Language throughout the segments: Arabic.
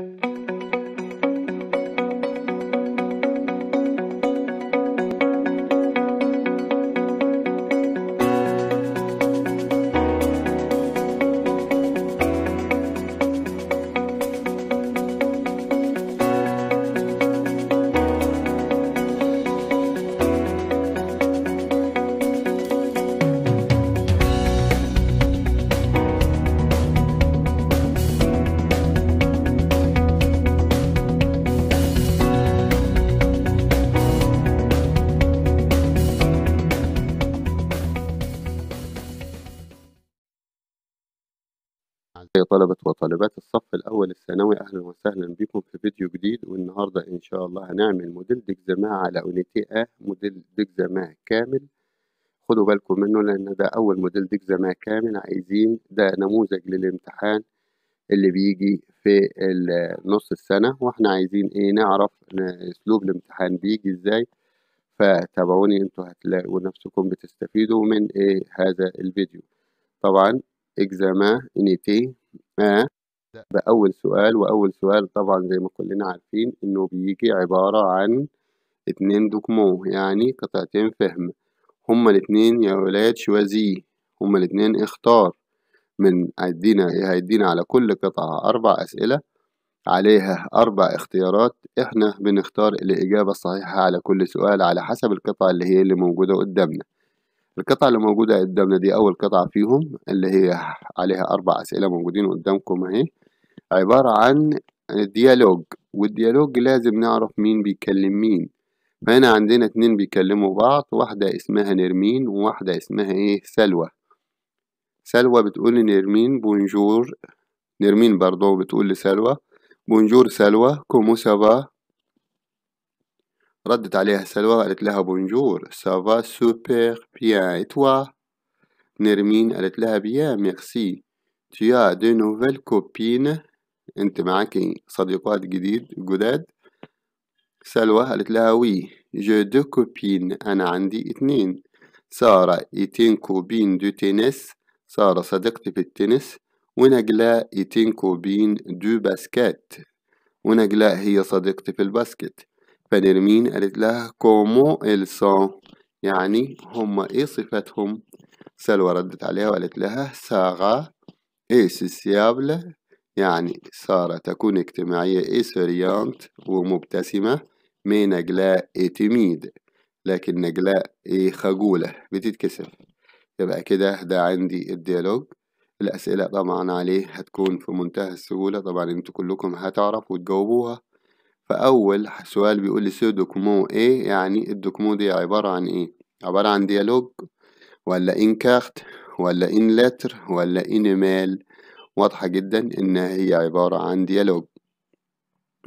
Thank you. أي طلبة وطالبات الصف الأول الثانوي أهلا وسهلا بكم في فيديو جديد والنهاردة إن شاء الله هنعمل موديل ديكزما على أونيتي أ آه، موديل ديكزما كامل خدوا بالكم منه لأن ده أول موديل ديكزما كامل عايزين ده نموذج للامتحان اللي بيجي في نص السنة وإحنا عايزين إيه نعرف أسلوب الامتحان بيجي إزاي فتابعوني انتوا هتلاقوا نفسكم بتستفيدوا من إيه هذا الفيديو طبعا إكزاما إنيتي ما بأول سؤال وأول سؤال طبعا زي ما كلنا عارفين إنه بيجي عبارة عن اتنين دوكمو يعني قطعتين فهم هما الاتنين يا ولاد شوازي هما الاتنين اختار من هيدينا هيدينا على كل قطعة أربع أسئلة عليها أربع اختيارات إحنا بنختار الإجابة الصحيحة على كل سؤال على حسب القطعة اللي هي اللي موجودة قدامنا القطعة اللي موجودة قدامنا دي أول قطعة فيهم اللي هي عليها أربع أسئلة موجودين قدامكم أهي عبارة عن ديالوج والديالوج لازم نعرف مين بيكلم مين فهنا عندنا اتنين بيكلموا بعض واحدة اسمها نرمين وواحدة اسمها ايه سلوى سلوى بتقول لنرمين بونجور نرمين برضو بتقول لسلوى بونجور سلوى كومو سافا ردت عليها سلوى وقالت لها بونجور سافا سوبر بيان اتوا نرمين قالت لها بيان ميرسي تيا دو نوفيل كوبين انت معاكي صديقات جديد جداد سلوى قالت لها وي جو دو كوبين انا عندي اتنين سارة اتين كوبين دو تنس سارة صديقتي في التنس ونجلاء اتين كوبين دو باسكت ونجلاء هي صديقتي في الباسكت فنرمين قالت لها كومو إلسون يعني هم إيه صفتهم سلوى ردت عليها وقالت لها ساغا إيه سيابلة يعني سارة تكون اجتماعية إيسوريانت ومبتسمة مي نجلاء إتميد تميد لكن نجلاء إيه خجولة بتتكسف يبقى كده ده عندي الديالوج الأسئلة طبعا عليه هتكون في منتهى السهولة طبعا انتوا كلكم هتعرفوا تجاوبوها فأول سؤال بيقول لي سو دوكمون ايه يعني الدوكمون دي عبارة عن ايه عبارة عن ديالوج ولا ان كارت ولا ان لتر ولا ان مال واضحة جدا ان هي عبارة عن ديالوج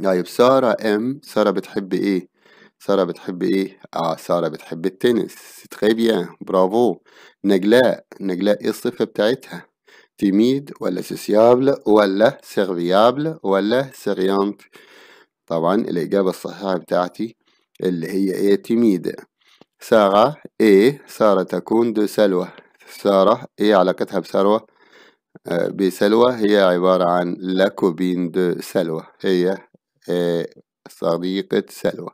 طيب سارة ام سارة بتحب ايه سارة بتحب ايه اه سارة بتحب التنس très برافو نجلاء نجلاء ايه الصفة بتاعتها تيميد ولا سوسيابل ولا سيرفيابل ولا سيريانت طبعا الإجابة الصحيحة بتاعتي اللي هي إيه تيميد سارة إيه سارة تكون دو سلوى سارة إيه علاقتها بسروة آه بسلوى هي عبارة عن لاكوبين دو سلوى هي آه صديقة سلوى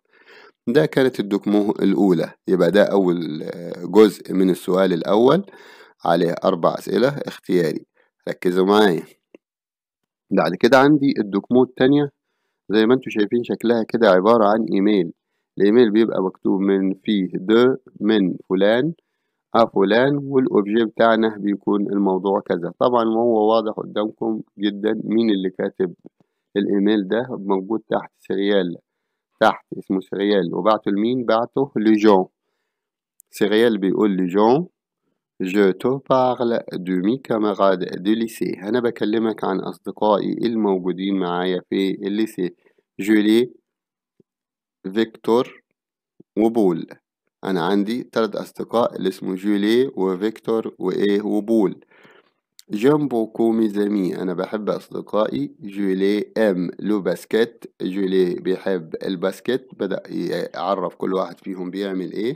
ده كانت الدكمو الأولى يبقى ده أول آه، جزء من السؤال الأول عليه أربع أسئلة اختياري ركزوا معايا بعد كده عندي الدكمو التانية زي ما انتم شايفين شكلها كده عبارة عن ايميل الايميل بيبقى مكتوب من فيه د من فلان فلان والاوبجيه بتاعنا بيكون الموضوع كذا طبعا وهو واضح قدامكم جدا مين اللي كاتب الايميل ده موجود تحت سريال تحت اسمه سريال وبعته لمين بعته لجون سريال بيقول لجون جو تو بارل دو مي كاميراد دو ليسي أنا بكلمك عن أصدقائي الموجودين معايا في الليسي جولي فيكتور وبول أنا عندي تلات أصدقاء اللي اسمه جولي وفيكتور وإيه وبول جيم بوكو ميزامي أنا بحب أصدقائي جولي أم لو باسكت جولي بيحب الباسكت بدأ يعرف كل واحد فيهم بيعمل إيه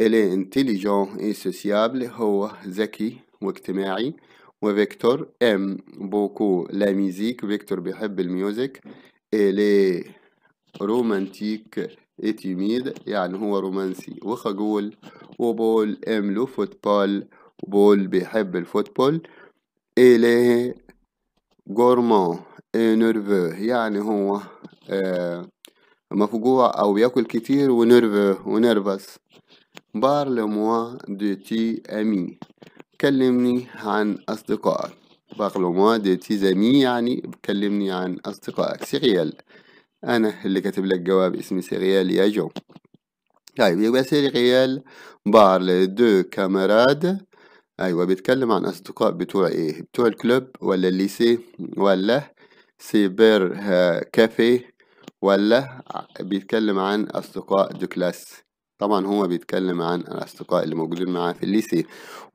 إلي انتيليجون اي سوسيابل هو ذكي واجتماعي وفيكتور ام بوكو لا ميزيك فيكتور بيحب الميوزك إلي رومانتيك اي تيميد يعني هو رومانسي وخجول وبول ام لو فوتبول بول بيحب الفوتبول إلي جورمون نيرفو يعني هو مفجوع أو بياكل كتير ونيرفو ونيرفس بارلموا دو تي أمي كلمني عن أصدقائك بارلموا دو تي زمي يعني كلمني عن أصدقائك سيريال أنا اللي كاتب لك جواب اسمي سيريال يا جو طيب يبقى سيريال بارل دو كامراد أيوة بيتكلم عن أصدقاء بتوع إيه بتوع الكلوب ولا الليسي ولا سيبر كافيه ولا بيتكلم عن أصدقاء دو كلاس طبعا هو بيتكلم عن الأصدقاء اللي موجودين معاه في الليسي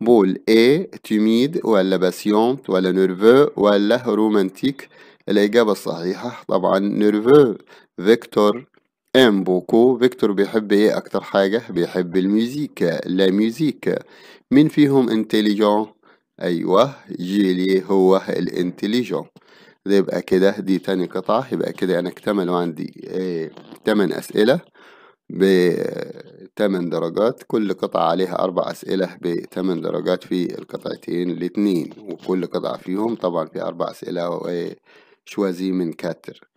بول ايه تيميد ولا باسيونت ولا نيرفو ولا رومانتيك الإجابة الصحيحة طبعا نيرفو فيكتور ام بوكو فيكتور بيحب ايه أكتر حاجة بيحب الميوزيك لا ميوزيك مين فيهم انتليجون أيوه جيلي هو الانتليجون ده يبقى كده دي تاني قطعة يبقى كده أنا اكتملوا عندي ايه تمن أسئلة بثمان درجات كل قطعة عليها أربع أسئلة بثمان درجات في القطعتين الاتنين وكل قطعة فيهم طبعا في أربع أسئلة وشوازي آه، من كاتر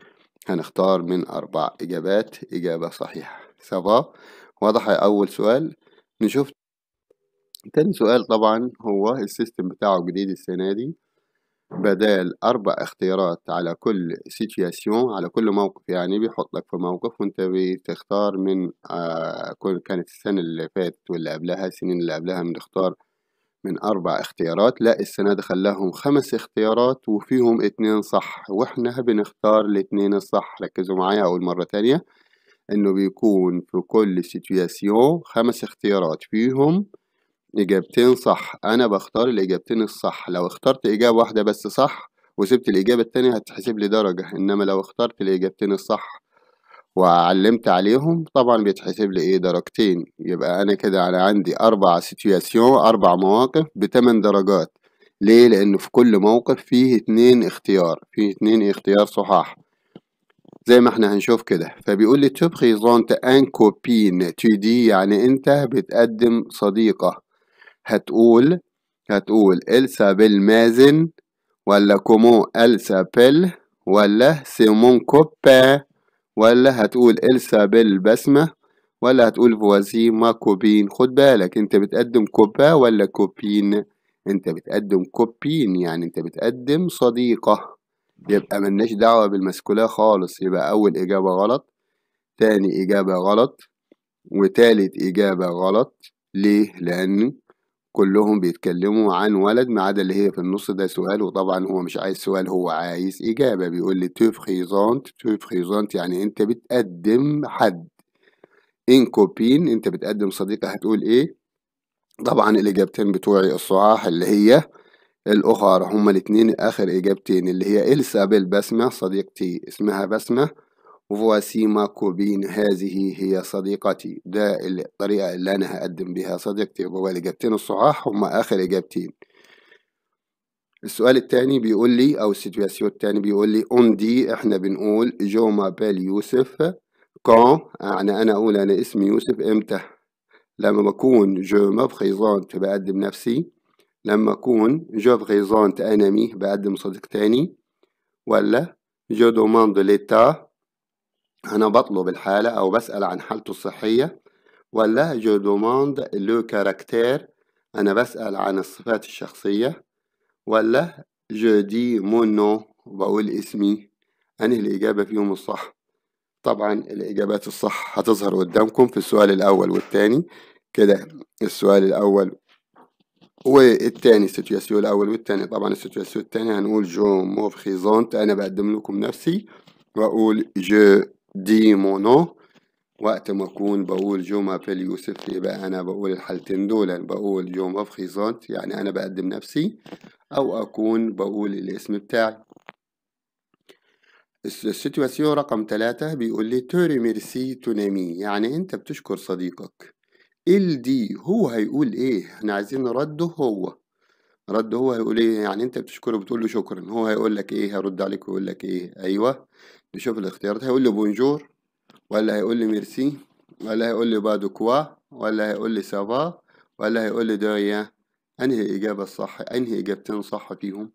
هنختار من أربع إجابات إجابة صحيحة سبا واضح أول سؤال نشوف تاني سؤال طبعا هو السيستم بتاعه جديد السنة دي بدال أربع اختيارات على كل سيتياسيون على كل موقف يعني بيحط لك في موقف وانت بتختار من آه كانت السنة اللي فاتت واللي قبلها السنين اللي قبلها بنختار من أربع اختيارات لا السنة دي خلاهم خمس اختيارات وفيهم اتنين صح واحنا بنختار الاتنين الصح ركزوا معايا أول مرة تانية إنه بيكون في كل سيتياسيون خمس اختيارات فيهم إجابتين صح أنا بختار الإجابتين الصح لو اخترت إجابة واحدة بس صح وسبت الإجابة التانية هتحسب لي درجة إنما لو اخترت الإجابتين الصح وعلمت عليهم طبعا بيتحسب لي إيه درجتين يبقى أنا كده أنا عندي أربع سيتياسيون أربع مواقف بتمن درجات ليه؟ لأن في كل موقف فيه اتنين اختيار فيه اتنين اختيار صحاح زي ما احنا هنشوف كده فبيقول لي tu présentes un copine tu يعني انت بتقدم صديقة هتقول هتقول إلسا بالمازن ولا كومو ألسا بيل ولا سيمون كوبا ولا هتقول إلسا بالبسمة ولا هتقول فوازي ما كوبين خد بالك انت بتقدم كوبا ولا كوبين انت بتقدم كوبين يعني انت بتقدم صديقة يبقى ملناش دعوة بالمسكولة خالص يبقى أول إجابة غلط تاني إجابة غلط وتالت إجابة غلط ليه؟ لأن كلهم بيتكلموا عن ولد ما عدا اللي هي في النص ده سؤال وطبعا هو مش عايز سؤال هو عايز إجابة بيقول لي توف خيزانت توف خيزانت يعني أنت بتقدم حد إن كوبين أنت بتقدم صديقة هتقول إيه طبعا الإجابتين بتوعي الصحاح اللي هي الأخرى هما الاتنين آخر إجابتين اللي هي إلسابيل بسمة صديقتي اسمها بسمة voici ma copine هذه هي صديقتي ده الطريقة اللي أنا هقدم بيها صديقتي يبقى الإجابتين الصحاح هما آخر إجابتين السؤال التاني بيقول لي أو السيتواسيون التاني بيقول لي أون دي إحنا بنقول جو ما بال يوسف كون يعني أنا أقول أنا اسمي يوسف إمتى لما بكون جو ما بقدم نفسي لما أكون جو بريزونت مي بقدم صديق تاني ولا جو دوماند ليتا أنا بطلب الحالة أو بسأل عن حالته الصحية ولا جو دوموند لو كاركتير أنا بسأل عن الصفات الشخصية ولا جو دي مونو بقول اسمي أنهي الإجابة فيهم الصح طبعا الإجابات الصح هتظهر قدامكم في السؤال الأول والثاني كده السؤال الأول والثاني السيتياسيو الأول والثاني طبعا السيتياسيو الثاني هنقول جو موف خيزونت أنا بقدم لكم نفسي وأقول جو ديمونو وقت ما أكون بقول جوما في اليوسف يبقى أنا بقول الحالتين دول يعني بقول جوما في خيزات يعني أنا بقدم نفسي أو أكون بقول الاسم بتاعي السيتواسيون رقم ثلاثة بيقول لي توري ميرسي تونامي يعني أنت بتشكر صديقك ال دي هو هيقول إيه؟ إحنا عايزين رده هو رد هو هيقول إيه؟ يعني أنت بتشكره بتقول له شكرا هو هيقول لك إيه؟ هرد عليك ويقول لك إيه؟ أيوه نشوف الاختيارات هيقول لي بونجور ولا هيقول لي ميرسي ولا هيقول لي بادو كوا ولا هيقول لي سافا ولا هيقول لي دويا انهي الاجابه الصح انهي اجابتين صح فيهم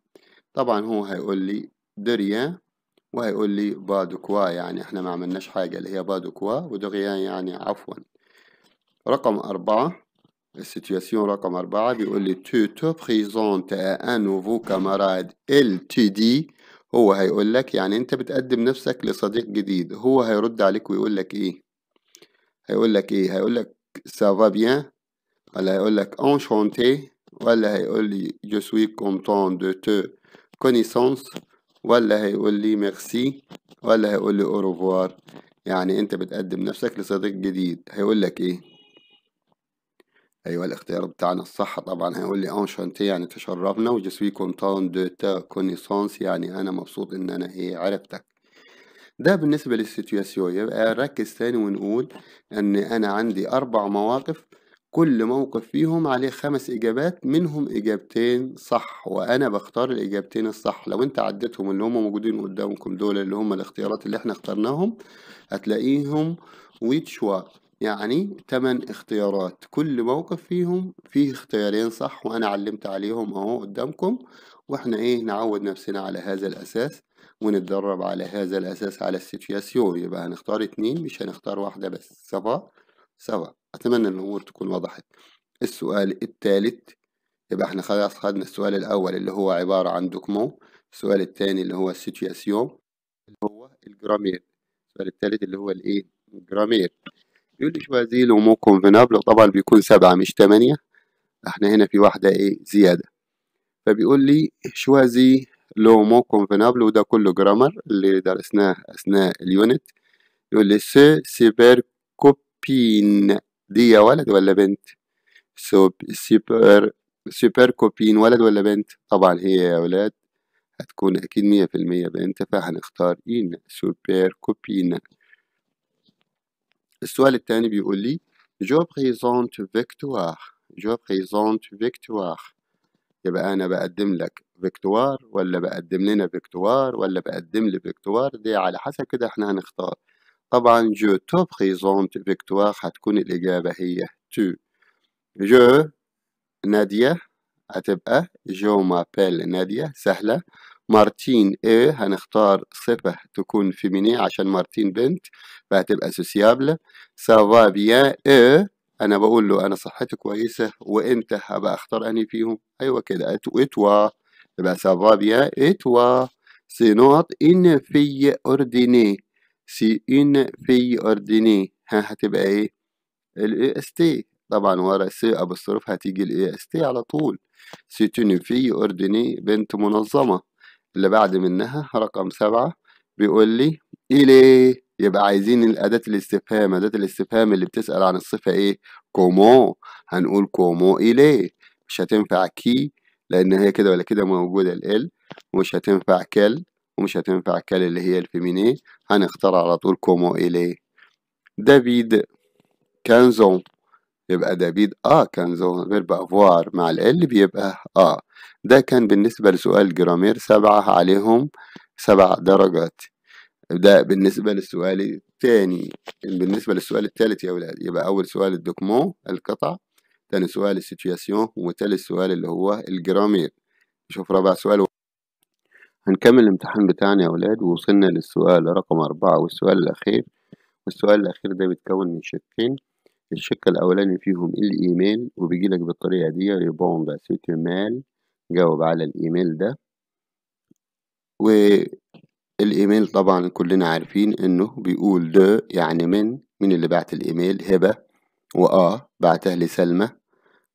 طبعا هو هيقول لي دريا وهيقول لي بادو كوا يعني احنا ما عملناش حاجه اللي هي بادو كوا ودغيا يعني عفوا رقم أربعة السيتياسيون رقم أربعة بيقول لي تو بريزونت ا نوفو un ال تي دي هو هيقول لك يعني انت بتقدم نفسك لصديق جديد هو هيرد عليك ويقول لك ايه هيقول لك ايه هيقول لك سافا بيان ولا هيقول لك انشونتي ولا هيقول لي جو سوي كونتون دو تو كونيسونس ولا هيقول لي ميرسي ولا هيقول لي اوروفوار يعني انت بتقدم نفسك لصديق جديد هيقول لك ايه ايوه الاختيار بتاعنا الصح طبعا هيقول لي انشانتي يعني تشرفنا وجسوي كونتان دو تا كونيسونس يعني انا مبسوط ان انا ايه عرفتك ده بالنسبة للسيتواسيون يبقى نركز تاني ونقول ان انا عندي اربع مواقف كل موقف فيهم عليه خمس إجابات منهم إجابتين صح وأنا بختار الإجابتين الصح لو أنت عديتهم اللي هم موجودين قدامكم دول اللي هم الاختيارات اللي احنا اخترناهم هتلاقيهم ويتش وات يعني تمن اختيارات كل موقف فيهم فيه اختيارين صح وأنا علمت عليهم أهو قدامكم وإحنا إيه نعود نفسنا على هذا الأساس ونتدرب على هذا الأساس على السيتياسيون يبقى هنختار اتنين مش هنختار واحدة بس سبعة سبعة أتمنى إن الأمور تكون وضحت السؤال الثالث يبقى احنا خلاص خدنا السؤال الأول اللي هو عبارة عن دوكمون السؤال الثاني اللي هو السيتياسيون اللي هو الجرامير السؤال الثالث اللي هو الإيه الجرامير يقول لي لو مو كونفينابل طبعا بيكون سبعة مش تمانية احنا هنا في واحدة ايه زيادة فبيقول لي شوازي لو مو كونفينابل وده كله جرامر اللي درسناه أثناء اليونت يقول لي سي سيبر كوبين دي ولد ولا بنت سوب سيبر سوبر كوبين ولد ولا بنت طبعا هي يا ولاد هتكون أكيد مية في المية بنت فهنختار إن سوبر كوبين السؤال الثاني بيقول لي جو بريزونت فيكتوار جو بريزونت فيكتوار يبقى أنا بقدم لك فيكتوار ولا بقدم لنا فيكتوار ولا بقدم لي فيكتوار دي على حسب كده احنا هنختار طبعا جو تو بريزونت فيكتوار هتكون الإجابة هي تو جو نادية هتبقى جو مابيل نادية سهلة مارتين A هنختار صفة تكون فيميني عشان مارتين بنت فهتبقى سوسيابل سافا بيان A أنا بقول له أنا صحتي كويسة وأنت هبقى أختار أنهي فيهم أيوة كده إتوا إتوا يبقى سافا بيان إتوا سي نوت إن في أورديني سي إن في أورديني ها هتبقى إيه؟ ال اس تي طبعا ورا سي أبستروف هتيجي ال اس تي على طول سي تون في أورديني بنت منظمة اللي بعد منها رقم سبعة بيقول لي إليه إيه يبقى عايزين الأداة الاستفهام أداة الاستفهام اللي بتسأل عن الصفة إيه كومو هنقول كومو إليه إيه مش هتنفع كي لأن هي كده ولا كده موجودة الإل ومش هتنفع كال ومش هتنفع كال اللي هي الفيمينيه هنختار على طول كومو إليه إيه دافيد كانزون يبقى دافيد آ آه، كان ذو فيرب افوار مع ال بيبقى آ آه. ده كان بالنسبة لسؤال جرامير سبعة عليهم سبع درجات ده بالنسبة للسؤال الثاني بالنسبة للسؤال الثالث يا أولاد يبقى أول سؤال الدوكمون القطع تاني سؤال السيتياسيون وتالت سؤال اللي هو الجرامير نشوف رابع سؤال هنكمل الامتحان بتاعنا يا أولاد ووصلنا للسؤال رقم أربعة والسؤال الأخير والسؤال الأخير ده بيتكون من شقين الشق الأولاني فيهم الإيميل وبيجيلك بالطريقة دي ريبوند مال جاوب على الإيميل ده والإيميل طبعا كلنا عارفين إنه بيقول ده يعني من مين اللي بعت الإيميل هبة وآه بعتها لسلمة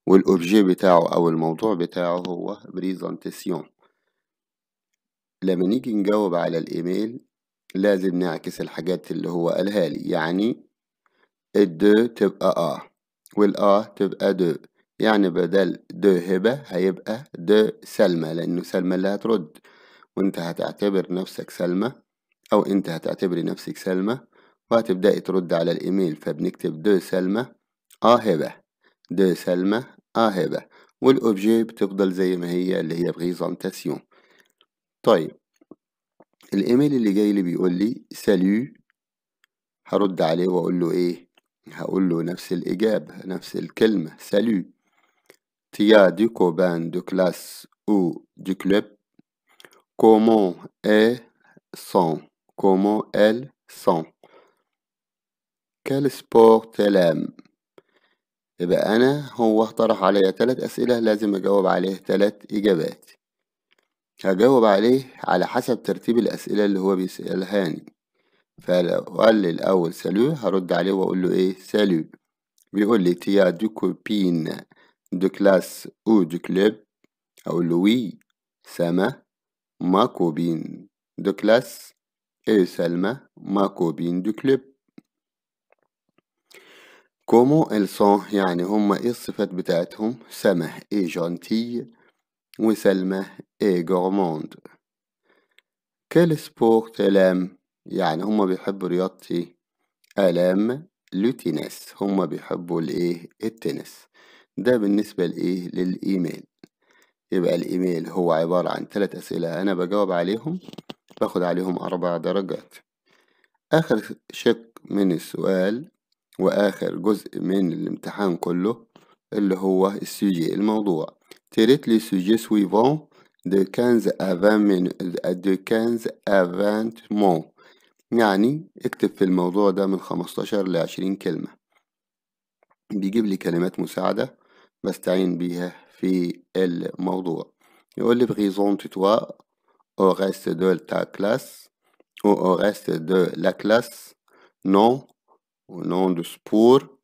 والأوبجي بتاعه أو الموضوع بتاعه هو بريزنتسيون لما نيجي نجاوب على الإيميل لازم نعكس الحاجات اللي هو قالها لي يعني الدو تبقى آ والآ تبقى دو يعني بدل دو هبة هيبقى دو سلمى لأنه سلمى اللي هترد وانت هتعتبر نفسك سلمى أو انت هتعتبري نفسك سلمى وهتبدأي ترد على الإيميل فبنكتب دو سلمى آه هبة دو سلمى آه هبة والأوبجي بتفضل زي ما هي اللي هي بريزانتاسيون طيب الإيميل اللي جاي لي بيقول لي سالو هرد عليه وأقول له إيه هقول له نفس الإجابة نفس الكلمة سالو تيا دي كوبان دو كلاس أو دو كلوب كومون إي سون كومون إل سون كال سبور تلام يبقى أنا هو اقترح عليا تلات أسئلة لازم أجاوب عليه تلات إجابات هجاوب عليه على حسب ترتيب الأسئلة اللي هو بيسألهاني فلو قال لي الأول سالو هرد عليه وأقول له إيه سالو بيقول لي تيا دو كوبين دو كلاس أو دو كلوب أقول له وي سما ما كوبين دو كلاس إيه سلمى ما كوبين دو كلوب كومو السون يعني هما إيه الصفات بتاعتهم سما إيه جانتي وسلمى إيه غورموند كل سبور تلام يعني هما بيحبوا رياضة إيه؟ آلام لوتيناس هما بيحبوا الايه التنس ده بالنسبة لايه للايميل يبقى الايميل هو عبارة عن تلات اسئلة انا بجاوب عليهم باخد عليهم اربع درجات اخر شق من السؤال واخر جزء من الامتحان كله اللي هو السوجي الموضوع تريت لي سوجي سويفون دو كانز افان من دو كانز à مون يعني اكتب في الموضوع ده من خمستاشر لعشرين كلمة بيجيب لي كلمات مساعدة بستعين بيها في الموضوع يقول لي بريزونتي او reste دو ta كلاس او او reste de la classe nom au nom دو سبور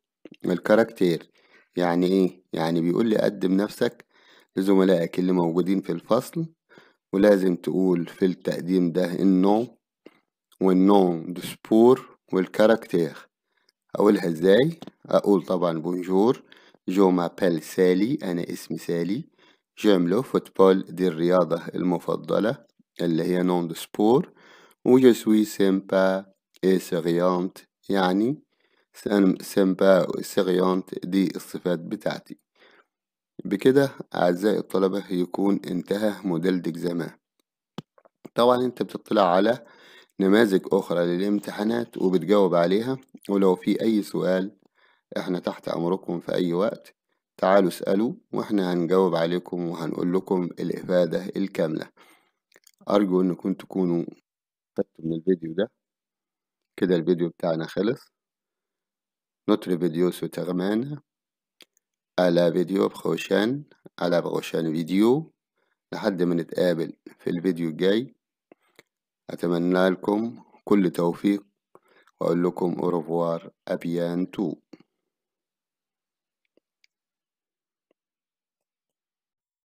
الكاركتير يعني ايه يعني بيقول لي قدم نفسك لزملائك اللي موجودين في الفصل ولازم تقول في التقديم ده انه والنوم دو سبور والكاركتير أقولها إزاي أقول طبعا بونجور جو مابيل سالي أنا اسمي سالي جملو فوتبول دي الرياضة المفضلة اللي هي نوم دو سبور وجو سوي سيمبا إي سيغيونت يعني سيمبا سيغيانت دي الصفات بتاعتي بكده أعزائي الطلبة يكون انتهى موديل ديكزاما طبعا انت بتطلع على نماذج أخرى للامتحانات وبتجاوب عليها ولو في أي سؤال إحنا تحت أمركم في أي وقت تعالوا اسألوا وإحنا هنجاوب عليكم وهنقول لكم الإفادة الكاملة أرجو إنكم تكونوا استفدتوا من الفيديو ده كده الفيديو بتاعنا خلص نطر فيديو سو تغمانا على فيديو بخوشان على بخوشان فيديو لحد ما نتقابل في الفيديو الجاي أتمنى لكم كل توفيق وأقول لكم أوروفوار أبيان تو